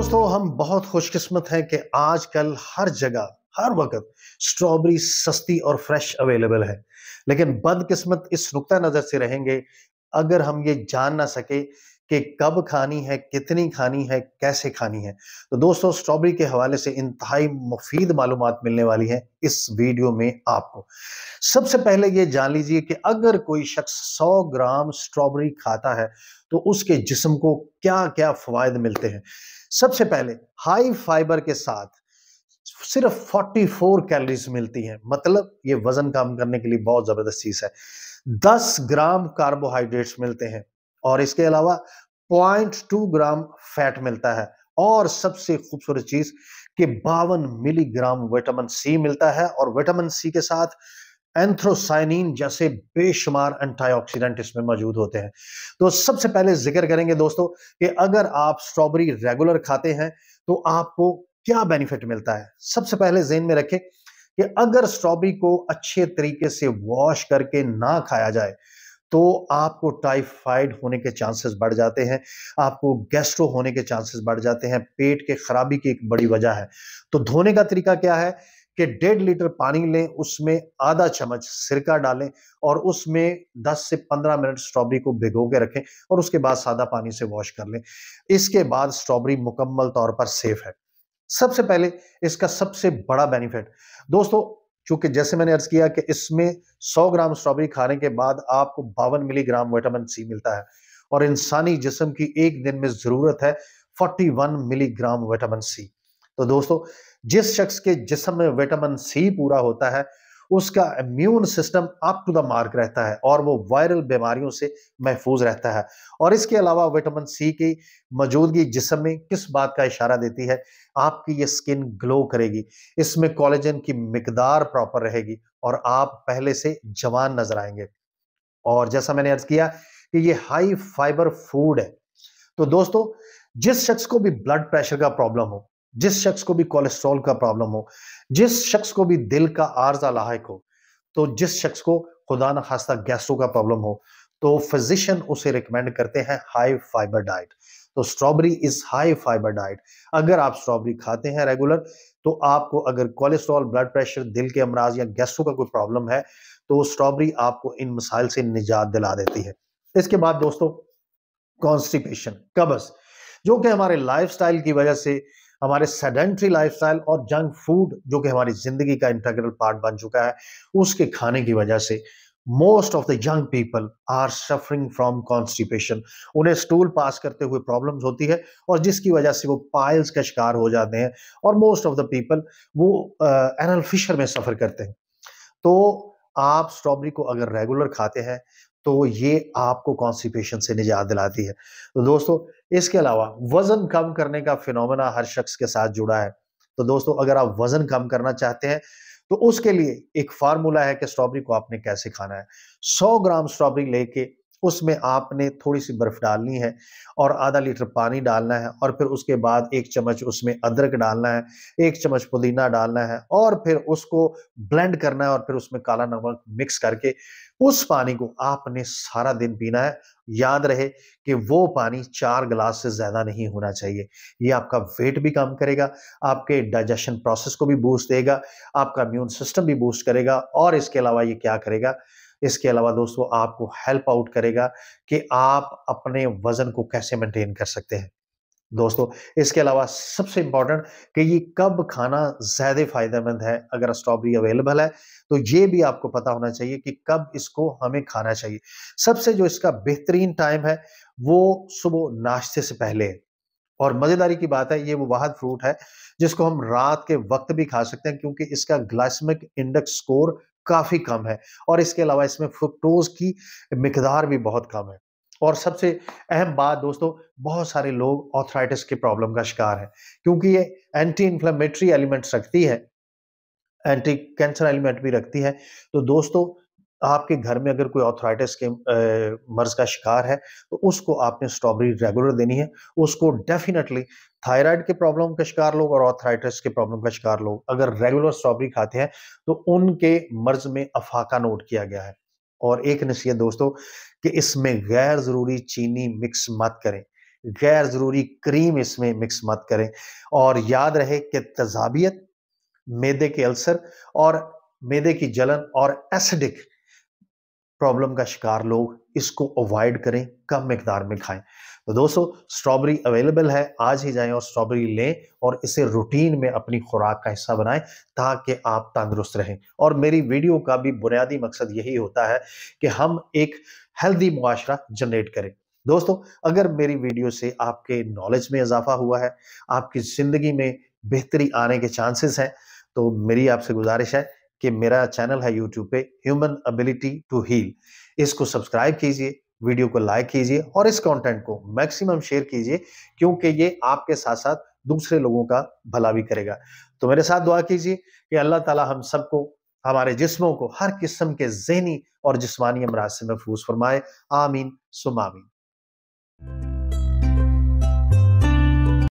दोस्तों हम बहुत खुशकिस्मत हैं कि आजकल हर जगह हर वक्त स्ट्रॉबेरी सस्ती और फ्रेश अवेलेबल है लेकिन बदकिस्मत इस नुकता नज़र से रहेंगे अगर हम ये जान ना सके कि कब खानी है कितनी खानी है कैसे खानी है तो दोस्तों स्ट्रॉबेरी के हवाले से इंतहाई मुफीद मालूम मिलने वाली है इस वीडियो में आपको सबसे पहले ये जान लीजिए कि अगर कोई शख्स 100 ग्राम स्ट्रॉबेरी खाता है तो उसके जिस्म को क्या क्या फ़वाद मिलते हैं सबसे पहले हाई फाइबर के साथ सिर्फ 44 कैलोरीज मिलती हैं मतलब ये वजन कम करने के लिए बहुत ज़बरदस्त चीज़ है 10 ग्राम कार्बोहाइड्रेट्स मिलते हैं और इसके अलावा टू ग्राम फैट मिलता है और सबसे खूबसूरत चीज कि बावन मिलीग्राम विटामिन सी मिलता है और विटामिन सी के साथ एंथ्रोसाइनिन जैसे बेशुमार एंटीऑक्सीडेंट इसमें मौजूद होते हैं तो सबसे पहले जिक्र करेंगे दोस्तों कि अगर आप स्ट्रॉबेरी रेगुलर खाते हैं तो आपको क्या बेनिफिट मिलता है सबसे पहले जेन में रखें कि अगर स्ट्रॉबेरी को अच्छे तरीके से वॉश करके ना खाया जाए तो आपको टाइफाइड होने के चांसेस बढ़ जाते हैं आपको गैस्ट्रो होने के चांसेस बढ़ जाते हैं पेट के खराबी की एक बड़ी वजह है तो धोने का तरीका क्या है कि डेढ़ लीटर पानी लें उसमें आधा चम्मच सिरका डालें और उसमें 10 से 15 मिनट स्ट्रॉबेरी को भिगो के रखें और उसके बाद सादा पानी से वॉश कर लें इसके बाद स्ट्रॉबेरी मुकम्मल तौर पर सेफ है सबसे पहले इसका सबसे बड़ा बेनिफिट दोस्तों क्योंकि जैसे मैंने अर्ज किया कि इसमें 100 ग्राम स्ट्रॉबेरी खाने के बाद आपको बावन मिलीग्राम विटामिन सी मिलता है और इंसानी जिसम की एक दिन में ज़रूरत है 41 मिलीग्राम विटामिन सी तो दोस्तों जिस शख्स के जिसम में विटामिन सी पूरा होता है उसका immune system up to the mark रहता है और वो वायरल बीमारियों से महफूज रहता है और इसके अलावा विटामिन सी की मौजूदगी जिसम में किस बात का इशारा देती है आपकी ये स्किन ग्लो करेगी इसमें कॉलेजन की मकदार प्रॉपर रहेगी और आप पहले से जवान नजर आएंगे और जैसा मैंने अर्ज किया कि ये हाई फाइबर फूड है तो दोस्तों जिस शख्स को भी ब्लड प्रेशर का प्रॉब्लम हो जिस शख्स को भी कोलेस्ट्रॉल का प्रॉब्लम हो जिस शख्स को भी दिल का आर्जा लाक हो तो जिस शख्स को खुदा न खास्ता गैसों का प्रॉब्लम हो तो फिजिशियन उसे रिकमेंड करते हैं हाई फाइबर डाइट तो strawberry is high fibre diet अगर आप स्ट्रॉबेरी खाते हैं रेगुलर तो आपको अगर कोलेस्ट्रॉल ब्लड प्रेशर दिल के अमराज या गैसों का कोई प्रॉब्लम है तो स्ट्रॉबेरी आपको इन मसाइल से निजात दिला देती है इसके बाद दोस्तों कॉन्स्टिपेशन कब्ज जो कि हमारे लाइफस्टाइल की वजह से हमारे सेडेंट्री लाइफस्टाइल और जंक फूड जो कि हमारी जिंदगी का इंटेग्रल पार्ट बन चुका है उसके खाने की वजह से most of the young people are suffering from constipation उन्हें स्टूल पास करते हुए प्रॉब्लम्स होती है और जिसकी वजह से वो पाइल्स का शिकार हो जाते हैं और मोस्ट ऑफ द पीपल वो एनल फिशर में सफ़र करते हैं तो आप स्ट्रॉबेरी को अगर रेगुलर खाते हैं तो ये आपको कॉन्स्टिपेशन से निजात दिलाती है तो दोस्तों इसके अलावा वजन कम करने का फिनोमेना हर शख्स के साथ जुड़ा है तो दोस्तों अगर आप वजन कम करना चाहते हैं तो उसके लिए एक फार्मूला है कि स्ट्रॉबेरी को आपने कैसे खाना है 100 ग्राम स्ट्रॉबेरी लेके उसमें आपने थोड़ी सी बर्फ़ डालनी है और आधा लीटर पानी डालना है और फिर उसके बाद एक चम्मच उसमें अदरक डालना है एक चम्मच पुदीना डालना है और फिर उसको ब्लेंड करना है और फिर उसमें काला नमक मिक्स करके उस पानी को आपने सारा दिन पीना है याद रहे कि वो पानी चार गिलास से ज़्यादा नहीं होना चाहिए ये आपका वेट भी कम करेगा आपके डाइजेशन प्रोसेस को भी बूस्ट देगा आपका इम्यून सिस्टम भी बूस्ट करेगा और इसके अलावा ये क्या करेगा इसके अलावा दोस्तों आपको हेल्प आउट करेगा कि आप अपने वजन को कैसे मेंटेन कर सकते हैं दोस्तों इसके अलावा सबसे इंपॉर्टेंट कि ये कब खाना ज़्यादा फायदेमंद है अगर स्ट्रॉबेरी अवेलेबल है तो ये भी आपको पता होना चाहिए कि कब इसको हमें खाना चाहिए सबसे जो इसका बेहतरीन टाइम है वो सुबह नाश्ते से पहले है और मज़ेदारी की बात है ये वो वाहद फ्रूट है जिसको हम रात के वक्त भी खा सकते हैं क्योंकि इसका ग्लासमिक इंडेक्स स्कोर काफ़ी कम है और इसके अलावा इसमें फ्रुक्टोज की मकदार भी बहुत कम है और सबसे अहम बात दोस्तों बहुत सारे लोग ऑथराइटिस के प्रॉब्लम का शिकार है क्योंकि ये एंटी इन्फ्लेमेटरी एलिमेंट्स रखती है एंटी कैंसर एलिमेंट भी रखती है तो दोस्तों आपके घर में अगर कोई ऑथराइटिस के मर्ज का शिकार है तो उसको आपने स्ट्रॉबेरी रेगुलर देनी है उसको डेफिनेटली थायराइड के प्रॉब्लम का शिकार लोग और ऑथराइटिस के प्रॉब्लम का शिकार लोग अगर रेगुलर स्ट्रॉबेरी खाते हैं तो उनके मर्ज में अफाका नोट किया गया है और एक नसीहत दोस्तों कि इसमें गैर ज़रूरी चीनी मिक्स मत करें गैर ज़रूरी क्रीम इसमें मिक्स मत करें और याद रहे कि तजाबियत मैदे के अल्सर और मैदे की जलन और एसिडिक प्रॉब्लम का शिकार लोग इसको अवॉइड करें कम मकदार में खाएं तो दोस्तों स्ट्रॉबेरी अवेलेबल है आज ही जाएं और स्ट्रॉबेरी लें और इसे रूटीन में अपनी खुराक का हिस्सा बनाएं ताकि आप तंदुरुस्त रहें और मेरी वीडियो का भी बुनियादी मकसद यही होता है कि हम एक हेल्दी मुआरा जनरेट करें दोस्तों अगर मेरी वीडियो से आपके नॉलेज में इजाफा हुआ है आपकी ज़िंदगी में बेहतरी आने के चांसेस हैं तो मेरी आपसे गुजारिश है कि मेरा चैनल है यूट्यूब पे ह्यूमन अबिलिटी टू हील इसको सब्सक्राइब कीजिए वीडियो को लाइक कीजिए और इस कंटेंट को मैक्सिमम शेयर कीजिए क्योंकि ये आपके साथ साथ दूसरे लोगों का भला भी करेगा तो मेरे साथ दुआ कीजिए कि अल्लाह ताला हम सबको हमारे जिस्मों को हर किस्म के जहनी और जिस्मानी अमराज से महफूज फरमाए आमीन सुमामीन